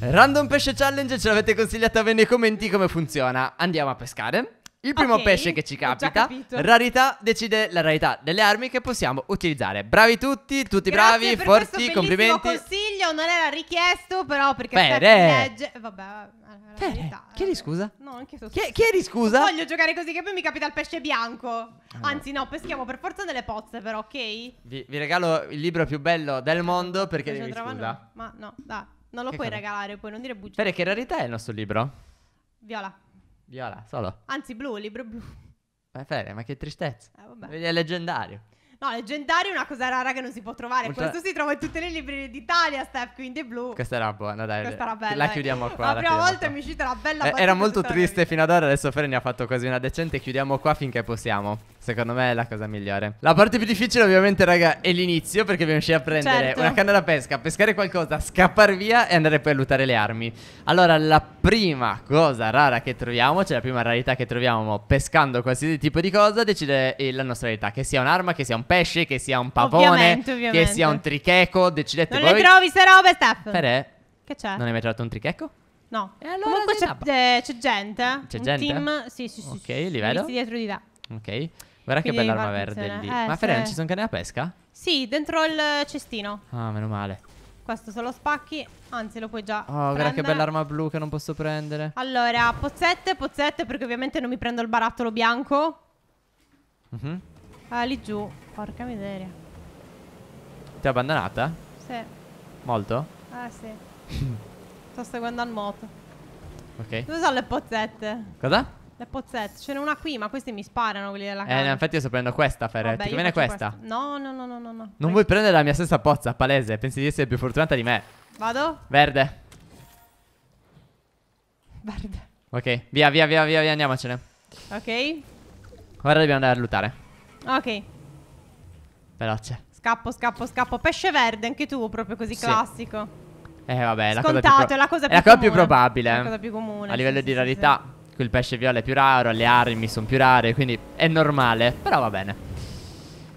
Random Pesce Challenge ce l'avete consigliata bene nei commenti come funziona. Andiamo a pescare. Il primo okay, pesce che ci capita, rarità, decide la rarità delle armi che possiamo utilizzare. Bravi tutti, tutti Grazie bravi, per forti, complimenti. Il consiglio non era richiesto, però perché Pere. Eh. legge. Eh, vabbè, Pere. Verità, Chiedi scusa. No, anche tu. Chie- chiedi scusa. Non voglio giocare così che poi mi capita il pesce bianco. Anzi, no, peschiamo per forza delle pozze, però, ok? Vi, vi regalo il libro più bello del mondo perché devi scusa. No. Ma no, dai. Non lo che puoi cosa? regalare, puoi non dire bugie. Fede, che rarità è il nostro libro? Viola. Viola, solo. Anzi, blu, libro blu. Ma Fede, ma che tristezza. Eh, vabbè. è leggendario. No, leggendario è una cosa rara che non si può trovare. Molto... Questo si trova in tutte le librerie d'Italia, Steph, quindi blu. Questa era buona, dai. Questa era bella. La dai. chiudiamo qua. La, la prima volta qua. mi è uscita la bella eh, Era molto triste fino ad ora, adesso Fere ne ha fatto quasi una decente. Chiudiamo qua finché possiamo. Secondo me è la cosa migliore. La parte più difficile, ovviamente, raga, è l'inizio, perché dobbiamo riuscire a prendere certo. una canna da pesca, pescare qualcosa, scappare via e andare poi a lutare le armi. Allora, la prima cosa rara che troviamo, cioè la prima rarità che troviamo pescando qualsiasi tipo di cosa, decide la nostra rarità. Che sia un'arma, che sia un pesce, che sia un pavone, ovviamente, ovviamente. che sia un tricheco. Decidete non voi. Non le trovi ste robe, Steph. Perè? Che c'è? Non hai mai trovato un tricheco? No. E allora Comunque c'è, eh, c'è gente. C'è gente? team. Sì, sì, sì. Ok, sì, li vedo. dietro di là. Ok. Guarda Quindi che bella arma verde lì. Eh, Ma Ferre, non ci sono cane da pesca? Sì, dentro il cestino. Ah, meno male. Questo se lo spacchi, anzi lo puoi già Oh, guarda che bella arma blu che non posso prendere. Allora, pozzette, pozzette, perché ovviamente non mi prendo il barattolo bianco. Uh -huh. Ah, lì giù. Porca miseria. Ti ha abbandonata? Sì. Molto? Ah, sì. Sto seguendo al moto. Ok. Dove sono le pozzette? Cosa? Le pozzette, ce n'è una qui, ma questi mi sparano quelli della eh, casa. Eh, infatti io sto prendendo questa, Ferretti. Vabbè, viene questa? questa? No, no, no, no, no. Non Vai. vuoi prendere la mia stessa pozza, palese. Pensi di essere più fortunata di me. Vado? Verde. Verde. Ok, via, via, via, via, via, andiamocene. Ok. Ora dobbiamo andare a lutare. Ok. Veloce. Scappo, scappo, scappo. Pesce verde, anche tu, proprio così sì. classico. Eh, vabbè, Scontato, la cosa più è la cosa più, è la cosa più probabile. È la cosa più comune. A livello sì, di sì, rarità. Qui il pesce viola è più raro, le armi sono più rare, quindi è normale, però va bene.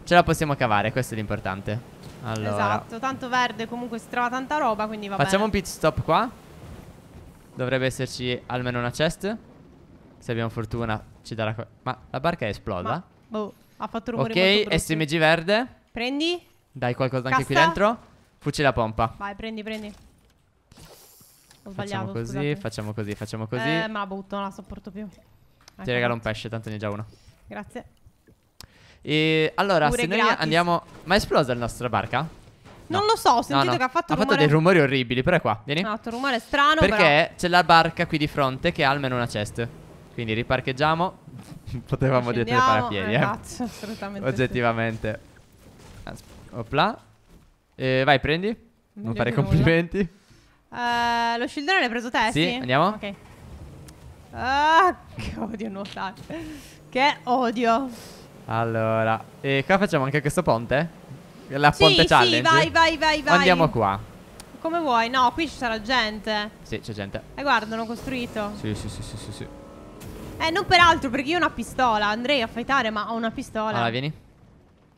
Ce la possiamo cavare, questo è l'importante. Allora. Esatto, tanto verde comunque si trova tanta roba, quindi va Facciamo bene. Facciamo un pit stop qua. Dovrebbe esserci almeno una chest. Se abbiamo fortuna ci darà... Ma la barca è esplosa? Ma, boh, ha fatto rumore Ok, SMG verde. Prendi. Dai qualcosa Casta. anche qui dentro. Fucile a pompa. Vai, prendi, prendi. Facciamo così, facciamo così, facciamo così. Eh, ma butto, non la sopporto più. Ti ecco. regalo un pesce, tanto ne è già uno. Grazie. E allora, Pure se gratis. noi andiamo. Ma è esplosa la nostra barca? No. Non lo so, ho sentito no, no. che ha fatto ha rumore. Ha fatto dei rumori orribili, però è qua, vieni. Ha fatto un rumore strano, Perché c'è la barca qui di fronte che ha almeno una chest. Quindi riparcheggiamo. Potevamo dietro i parapiedi, eh. Cazzo, eh, assolutamente. Oggettivamente. Sì. Opla. Eh, vai, prendi. Non fare complimenti. Nulla. Uh, lo shieldone l'hai preso te? Sì, sì? andiamo. Ok. Ah, che odio nuotare. Che odio. Allora, e qua facciamo anche questo ponte? La sì, ponte challenge? Sì, vai, vai, vai, vai. Andiamo qua. Come vuoi? No, qui ci sarà gente. Sì, c'è gente. E eh, guarda, l'ho costruito. Sì, sì, sì, sì, sì, sì. Eh, non peraltro, perché io ho una pistola. Andrei a fightare, ma ho una pistola. Allora, vieni.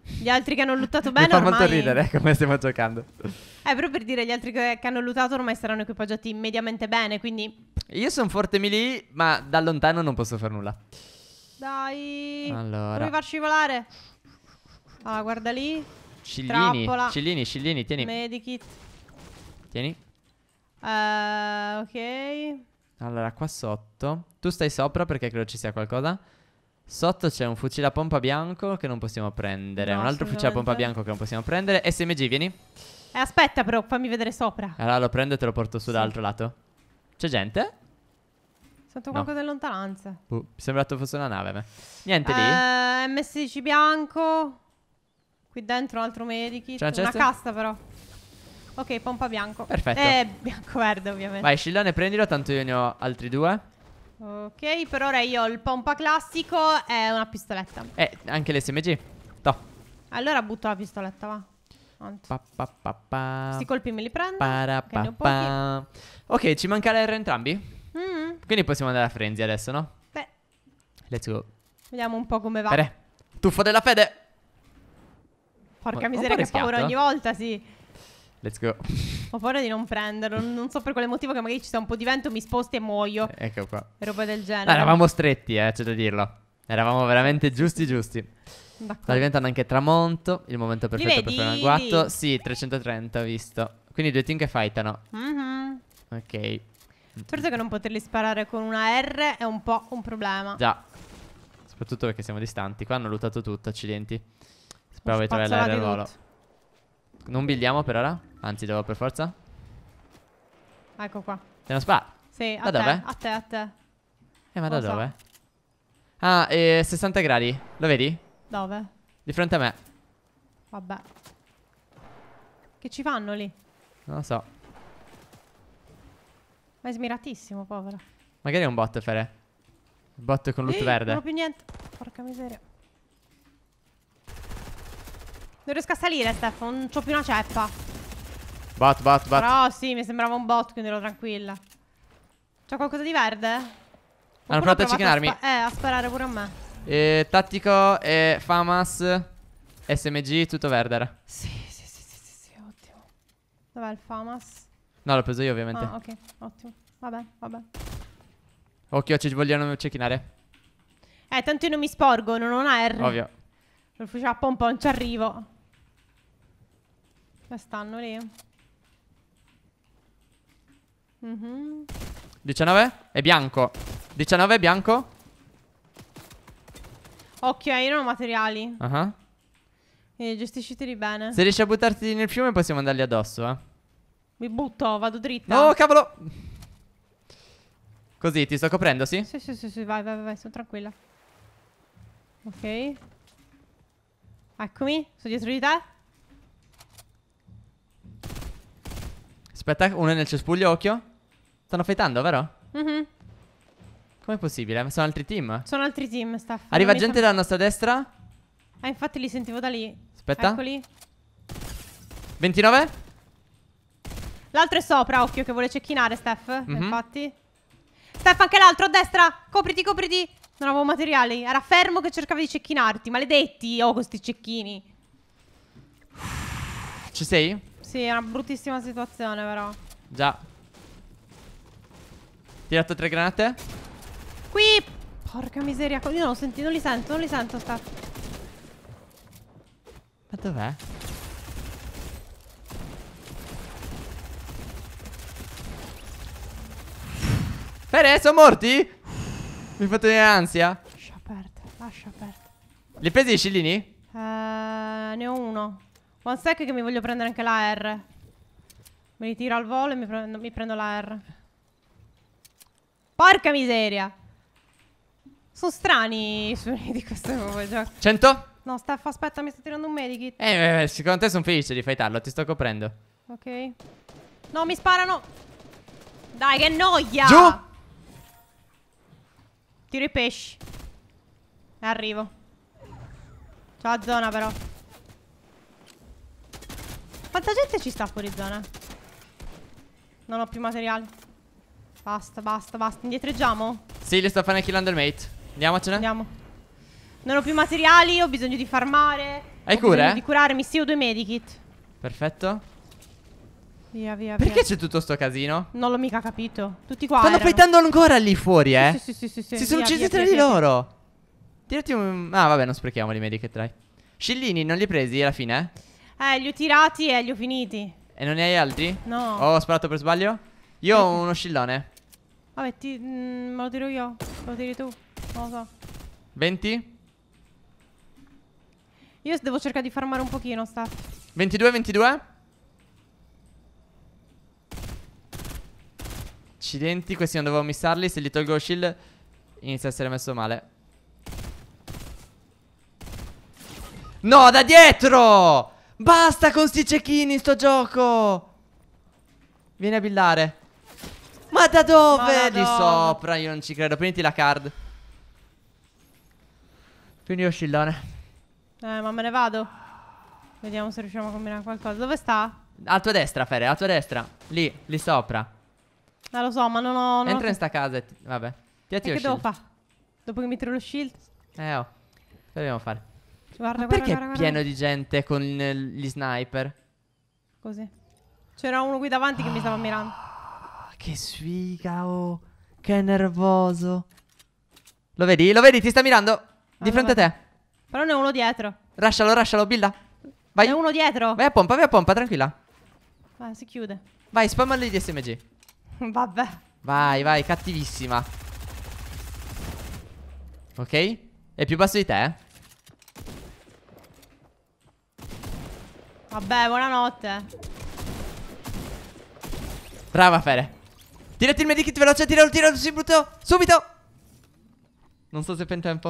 Gli altri che hanno lottato bene. ormai... Mi fa ormai... molto ridere eh, come stiamo giocando. Eh, però per dire, gli altri che, hanno lottato ormai saranno equipaggiati mediamente bene, quindi. Io sono forte melee, ma da lontano non posso fare nulla. Dai. Allora. Provi farci volare. Ah, guarda lì. Cillini. Trappola. Cillini, Cillini, tieni. Medikit. Tieni. Uh, ok. Allora, qua sotto. Tu stai sopra perché credo ci sia qualcosa. Sotto c'è un fucile a pompa bianco che non possiamo prendere. No, un altro fucile a pompa bianco che non possiamo prendere. SMG, vieni. Eh, aspetta, però, fammi vedere sopra. Allora lo prendo e te lo porto su sì. dall'altro lato. C'è gente? Sento no. qualcosa in lontananza. Uh, mi sembrato fosse una nave. Ma. Niente eh, lì. MSC bianco. Qui dentro un altro medikit. C'è una, una casta, però. Ok, pompa bianco. Perfetto. Eh, bianco-verde, ovviamente. Vai, scillone, prendilo, tanto io ne ho altri due. Ok, per ora io ho il pompa classico e una pistoletta. Eh, anche l'SMG. No. Allora butto la pistoletta, va. Pa, pa, pa, pa. Sti colpi me li prendo. Para, pa, ok, ci manca l'R entrambi? Mm. Quindi possiamo andare a Frenzy adesso, no? Beh. Let's go. Vediamo un po' come va. Fede. Tuffo della fede. Porca miseria, che paura ogni volta, sì. Let's go. Ho paura di non prenderlo. Non so per quale motivo che magari ci sia un po' di vento, mi sposti e muoio. Ecco qua. Roba del genere. Ma eravamo stretti, eh, c'è da dirlo. Eravamo veramente giusti giusti. D'accordo. Sta diventando anche tramonto, il momento perfetto per fare un agguato. Sì, 330 ho visto. Quindi due team che fightano. Mm-hmm. Ok. Forse che non poterli sparare con una R è un po' un problema. Già. Soprattutto perché siamo distanti. Qua hanno lootato tutto, accidenti. Speravo di trovare la R al volo. Non buildiamo per ora? Anzi, devo per forza? Ecco qua. Te lo spa. Sì, da a dove? te, a te, a te. Eh, ma da so. dove? Ah, eh, 60 gradi. Lo vedi? Dove? Di fronte a me. Vabbè. Che ci fanno lì? Non lo so. Ma è smiratissimo, povero. Magari è un bot, Fere. Bot con loot Eh, verde. Non ho più niente. Porca miseria. Non riesco a salire, Stefano. Non ho più una ceppa. Bat, bat, bat. Però sì, mi sembrava un bot, quindi ero tranquilla. C'è qualcosa di verde? Hanno ah, provato a ciclinarmi. eh, a sparare pure a me. Eh, tattico, eh, Famas, SMG, tutto verde era. Sì, sì, sì, sì, sì, sì, ottimo. Dov'è il Famas? No, l'ho preso io ovviamente. Ah, ok, ottimo. Vabbè, vabbè. Occhio, ci vogliono cecchinare. Eh, tanto io non mi sporgo, non ho una R. Ovvio. Il fucile a pompa non ci arrivo. Ma stanno lì. Mm -hmm. 19? È bianco. 19 è bianco. Occhio, eh, io non ho materiali. Ah. Uh -huh. E gestisciteli bene. Se riesci a buttarti nel fiume possiamo andargli addosso, eh. Mi butto, vado dritta. No, oh, cavolo! Così, ti sto coprendo, sì? Sì, sì, sì, sì vai, vai, vai, sono tranquilla. Ok. Eccomi, sono dietro di te. Aspetta, uno è nel cespuglio, occhio. Stanno fightando, vero? Mhm. Com'è possibile? Sono altri team. Sono altri team, staff. Arriva gente sembra- dalla nostra destra. Ah, infatti li sentivo da lì. Aspetta. Eccoli. 29. L'altro è sopra, occhio che vuole cecchinare, Steph. Mhm. Infatti. Steph, anche l'altro a destra. Copriti, copriti. Non avevo materiali. Era fermo che cercava di cecchinarti. Maledetti, oh, questi cecchini. Ci sei? Sì, è una bruttissima situazione però. Già. Tirato tre granate. Qui. Porca miseria. Io non, senti, non li sento, non li sento. Sta. Ma dov'è? Fede, sono morti? Mi fate venire ansia? Lascia aperto, lascia aperto. Li hai presi i scillini? Uh, eh, ne ho uno. One sec che mi voglio prendere anche la R. Mi ritiro al volo e mi prendo, mi prendo la R. Porca miseria. Sono strani i suoni di questo nuovo gioco. 100? No, Steph, aspetta, mi sto tirando un medikit. Eh, eh, eh secondo te sono felice di fightarlo, ti sto coprendo. Ok. No, mi sparano. Dai, che noia! Giù! Tiro i pesci. E Arrivo. C'ho la zona, però. Quanta gente ci sta fuori zona? Non ho più materiali. Basta, basta, basta. Indietreggiamo? Sì, le sto facendo kill undermate. Andiamocene. Andiamo. Non ho più materiali, ho bisogno di farmare. Hai cure? bisogno di curarmi, sì, ho due medikit. Perfetto. Via, via, Perché c'è tutto sto casino? Non l'ho mica capito. Tutti qua. Stanno fightando ancora lì fuori, eh? Sì, sì, sì. sì, sì. Si sono uccisi tra di loro. Tirati un. Ah, vabbè, non sprechiamo i medikit, dai. Scillini, non li hai presi alla fine? Eh? Eh, li ho tirati e li ho finiti. E non ne hai altri? No. Oh, ho sparato per sbaglio? Io ho uno scillone. Vabbè, ti, mh, mm, me lo tiro io. Me lo tiri tu. Non lo so. 20? Io devo cercare di farmare un pochino, sta. 22, 22? Accidenti, questi non dovevo missarli. Se li tolgo lo shield, inizia a essere messo male. No, da dietro! Basta con sti cecchini sto gioco Vieni a billare Ma da dove? Ma da Di dove? sopra io non ci credo Prenditi la card Prendi lo scillone Eh ma me ne vado Vediamo se riusciamo a combinare qualcosa Dove sta? A tua destra Fere A tua destra Lì Lì sopra No lo so ma non ho non Entra ho... in sta casa e ti... Vabbè Ti attiro e che shield. devo fare? Dopo che mi tiro lo shield? Eh oh Che dobbiamo fare? Guarda, guarda, perché guarda, guarda, è pieno di gente con gli sniper? Così. C'era uno qui davanti che mi stava mirando. Ah, che sfiga, oh. Che nervoso. Lo vedi? Lo vedi? Ti sta mirando. di fronte a te. Però ne è uno dietro. Rascialo, rascialo, Billa. Vai. Ne è uno dietro. Vai a pompa, vai a pompa, tranquilla. Vai, ah, si chiude. Vai, spammali di SMG. Vabbè. Vai, vai, cattivissima. Ok? È più basso di te, eh? Vabbè, buonanotte. Brava, Fere. Tirati il medikit veloce, tira, si subito, subito. Non so se è in tempo.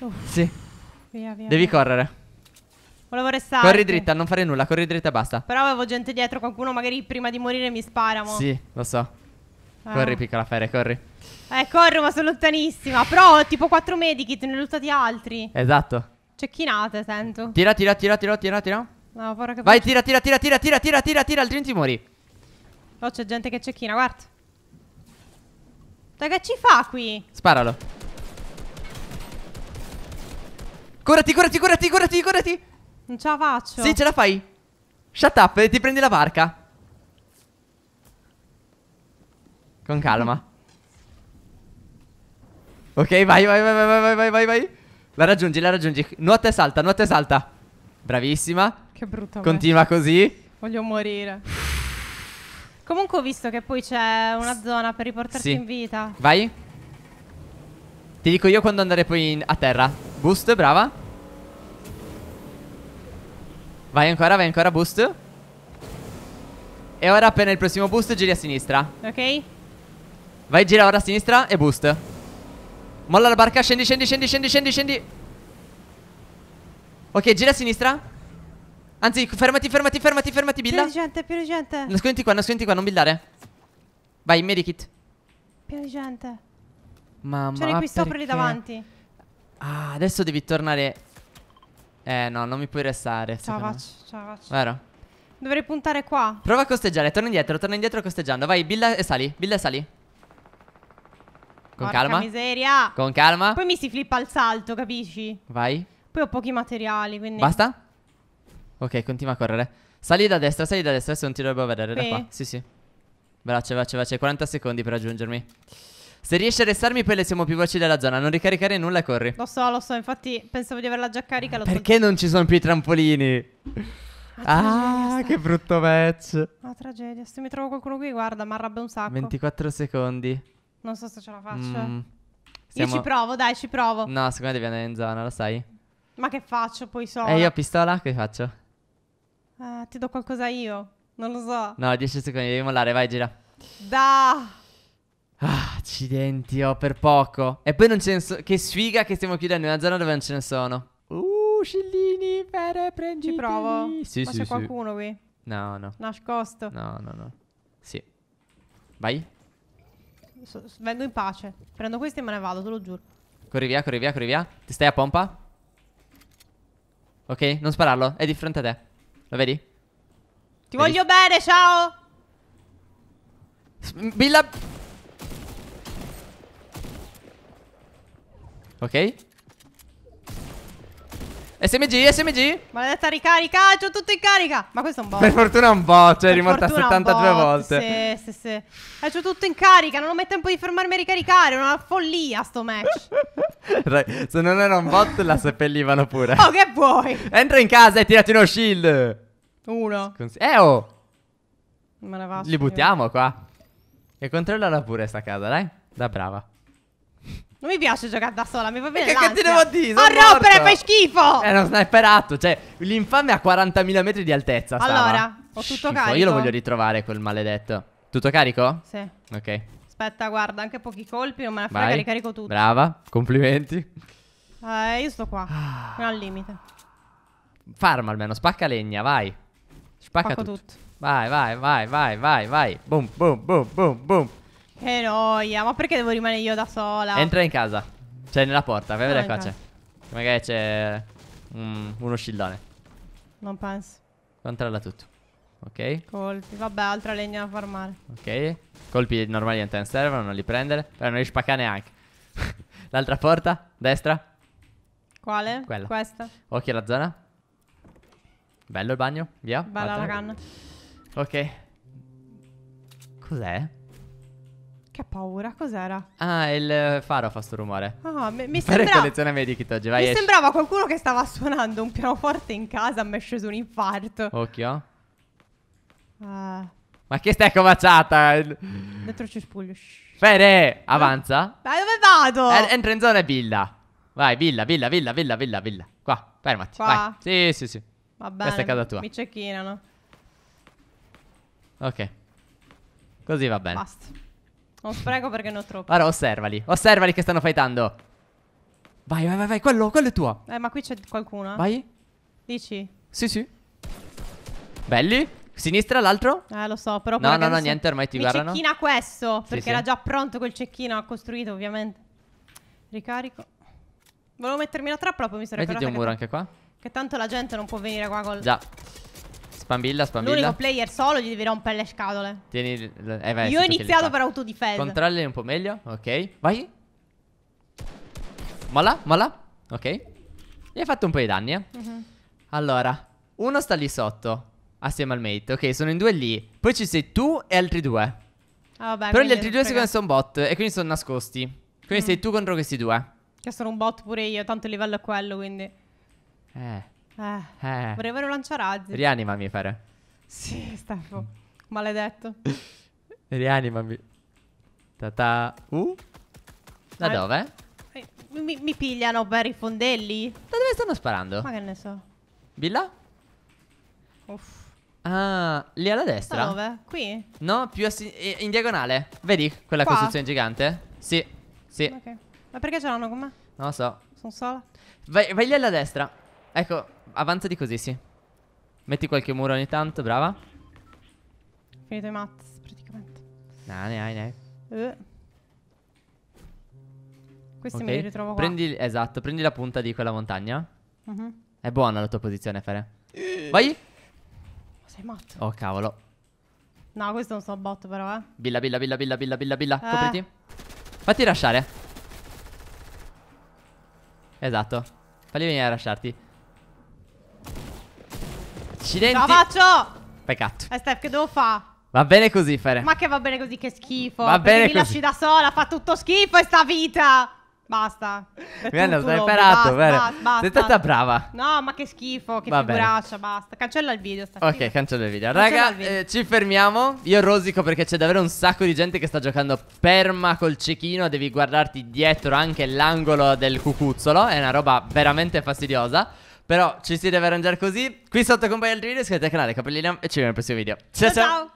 Uh. Sì. Via, via, Devi via. correre. Volevo restare. Corri dritta, non fare nulla, corri dritta e basta. Però avevo gente dietro, qualcuno magari prima di morire mi spara. Mo. Sì, lo so. Ah. Corri, piccola Fere, corri. Eh, corro, ma sono lontanissima. Però ho tipo quattro medikit, ne ho lottati altri. Esatto. Cecchinate, sento. Tira, tira, tira, tira, tira, tira. No, porra che Vai, faccio. tira, tira, tira, tira, tira, tira, tira, tira, altrimenti muori. Oh, c'è gente che cecchina, guarda. Dai, che ci fa qui? Sparalo. Curati, curati, curati, curati, curati. Non ce la faccio. Sì, ce la fai. Shut up, ti prendi la barca. Con calma. Ok, vai, vai, vai, vai, vai, vai, vai, La raggiungi, la raggiungi. Nuota e salta, nuota e salta. Bravissima. Che brutto. Continua me. così. Voglio morire. Comunque ho visto che poi c'è una zona per riportarti sì. in vita. Vai. Ti dico io quando andare poi in, a terra. Boost, brava. Vai ancora, vai ancora, boost. E ora appena il prossimo boost giri a sinistra. Ok. Vai, gira ora a sinistra e boost. Molla la barca, scendi, scendi, scendi, scendi, scendi, scendi. Ok, gira a sinistra. Anzi, fermati, fermati, fermati, fermati, Billa. Più gente, più gente. Nasconditi qua, nasconditi qua, non billare. Vai, medikit. Più gente. Mamma mia. C'erano qui sopra lì davanti. Ah, adesso devi tornare. Eh, no, non mi puoi restare. Ciao, faccio, ciao, faccio. Vero? Dovrei puntare qua. Prova a costeggiare, torna indietro, torna indietro costeggiando. Vai, Billa e sali, Billa e sali. Con Porca calma. miseria. Con calma. Poi mi si flippa al salto, capisci? Vai. Poi ho pochi materiali, quindi... Basta? Ok, continua a correre. Sali da destra, sali da destra, se non ti dovrebbero vedere sì. da qua. Sì, sì. Veloce, veloce, veloce. 40 secondi per raggiungermi. Se riesci a restarmi, poi le siamo più veloci della zona. Non ricaricare nulla e corri. Lo so, lo so. Infatti, pensavo di averla già carica. Perché non ci sono più i trampolini? Ah, che brutto match. Una tragedia. Se mi trovo qualcuno qui, guarda, mi arrabbia un sacco. 24 secondi. Non so se ce la faccio. Mm, siamo... Io ci provo, dai, ci provo. No, secondo me devi andare in zona, lo sai. Ma che faccio poi so? E eh, io a pistola che faccio? Eh, ti do qualcosa io. Non lo so. No, 10 secondi, devi mollare, vai, gira. Da. Ah, accidenti, oh, per poco. E poi non c'è ne Che sfiga che stiamo chiudendo in una zona dove non ce ne sono. Uh, scillini, pere, prendi. Ci provo. Sì, Ma sì, c'è sì. qualcuno qui? No, no. Nascosto. No, no, no. Sì. Vai so, vengo in pace. Prendo questi e me ne vado, te lo giuro. Corri via, corri via, corri via. Ti stai a pompa? Ok, non spararlo. È di fronte a te. Lo vedi? Ti vedi? voglio bene, ciao! Billa... Ok. SMG, SMG. Maledetta ricarica, ah, c'ho tutto in carica. Ma questo è un bot. Per fortuna è un bot, cioè è rimasta 72 bot, volte. Sì, sì, sì. Eh, c'ho tutto in carica, non ho mai tempo di fermarmi a ricaricare. È una follia sto match. Rai, se non era un bot la seppellivano pure. Oh, che vuoi? Entra in casa e tirati uno shield. Uno. Scons eh, oh. Me la vado. Li buttiamo io. qua. E controllala pure sta casa, dai. Da brava. Non mi piace giocare da sola, mi va bene. E che, che ti devo dire? A rompere, fai schifo! È eh, uno sniperato, cioè, l'infame a 40.000 metri di altezza. Stava. Allora, ho tutto schifo. carico. Io lo voglio ritrovare quel maledetto. Tutto carico? Sì. Ok. Aspetta, guarda, anche pochi colpi, non me la frega, Vai. li carico tutti. Brava, complimenti. Eh, io sto qua. Ah. Non al limite. Farma almeno, spacca legna, vai. Spacca tutto. tutto. Vai, vai, vai, vai, vai, vai. Boom, boom, boom, boom, boom. Che noia, ma perché devo rimanere io da sola? Entra in casa. Cioè, nella porta, vai a vedere qua c'è. Magari c'è un, uno scildone. Non penso. Controlla tutto. Ok. Colpi, vabbè, altra legna da farmare. Ok. Colpi normali non te ne servono, non li prendere. Però non li spacca neanche. L'altra porta, destra. Quale? Quella. Questa. Occhio alla zona. Bello il bagno, via. Bella la canna. Ok. Cos'è? Che paura, cos'era? Ah, il eh, faro fa sto rumore. Ah, mi, mi sembra... collezione medikit oggi, vai. Mi esci. sembrava qualcuno che stava suonando un pianoforte in casa, mi è sceso un infarto. Occhio. Uh. Ma che stai comacciata? Dentro cespuglio. Fede, eh? avanza. Ma dove vado? entra in zona e villa. Vai, villa, villa, villa, villa, villa, villa. Qua, fermati. Qua. Vai. Sì, sì, sì. Va bene. Questa è casa tua. Mi cecchinano. Ok. Così va bene. Basta. Non spreco perché ne ho troppo. Allora, osservali. Osservali che stanno fightando. Vai, vai, vai, vai. Quello, quello è tuo. Eh, ma qui c'è qualcuno. Eh. Vai. Dici? Sì, sì. Belli. Sinistra, l'altro? Eh, lo so, però... No, no, no, niente, ormai ti Mi guardano. cecchina questo, perché sì, era sì. già pronto quel cecchino, ha costruito, ovviamente. Ricarico. Volevo mettermi la trappola, poi mi sarei Mettiti un muro che... anche qua. Che tanto la gente non può venire qua col... Già. Spambilla, spambilla. L'unico player solo gli devi rompere le scatole. Tieni. Eh, vai, Io ho iniziato per autodifesa. Controlli un po' meglio. Ok. Vai. Ma là, Ok. Gli hai fatto un po' di danni, eh. Uh mhm. -huh. Allora, uno sta lì sotto. Assieme al mate. Ok, sono in due lì. Poi ci sei tu e altri due. Ah, vabbè, Però gli altri due secondo me sono bot. E quindi sono nascosti. Quindi mm. sei tu contro questi due. Che sono un bot pure io. Tanto il livello è quello, quindi. Eh. Eh, eh. Vorrebbero lanciarazzi. Rianimami, Fere. Sì, Stefano. Maledetto. Rianimami. Ta-ta. Uh. Da eh. dove? Mi, mi, pigliano per i fondelli. Da dove stanno sparando? Ma che ne so. Villa? Uff. Ah, lì alla destra. Da dove? Qui? No, più in diagonale. Vedi quella Qua? costruzione gigante? Sì. Sì. Ok. Ma perché ce l'hanno con me? Non lo so. Sono sola. Vai, vai lì alla destra. Ecco, avanza di così, sì. Metti qualche muro ogni tanto, brava. Finito i mats, praticamente. No, ne hai, ne hai. Uh. Questi okay. me li ritrovo qua. Prendi, esatto, prendi la punta di quella montagna. Uh mhm. -huh. È buona la tua posizione, Fere. Vai! Ma sei matto. Oh, cavolo. No, questo è un sabbotto, però, eh. Billa, billa, billa, billa, billa, billa, billa. Eh. Copriti. Fatti lasciare. Esatto. Falli venire a lasciarti. Accidenti. La faccio. Peccato. Eh, Steph, che devo fare? Va bene così, Fere. Ma che va bene così, che schifo. Va bene così mi lasci da sola, fa tutto schifo questa vita. Basta. Mi hanno imparato, Fere. Sei stata brava. No, ma che schifo, che va figuraccia, bene. basta. Cancella il video, Steph. Ok, cancella il video. Cancella Raga, il eh, video. Eh, ci fermiamo. Io rosico perché c'è davvero un sacco di gente che sta giocando perma col cecchino. Devi guardarti dietro anche l'angolo del cucuzzolo. È una roba veramente fastidiosa. Però ci si deve arrangiare così. Qui sotto compagnia altri video, iscrivetevi al canale, capellina e ci vediamo nel prossimo video. ciao! ciao. ciao.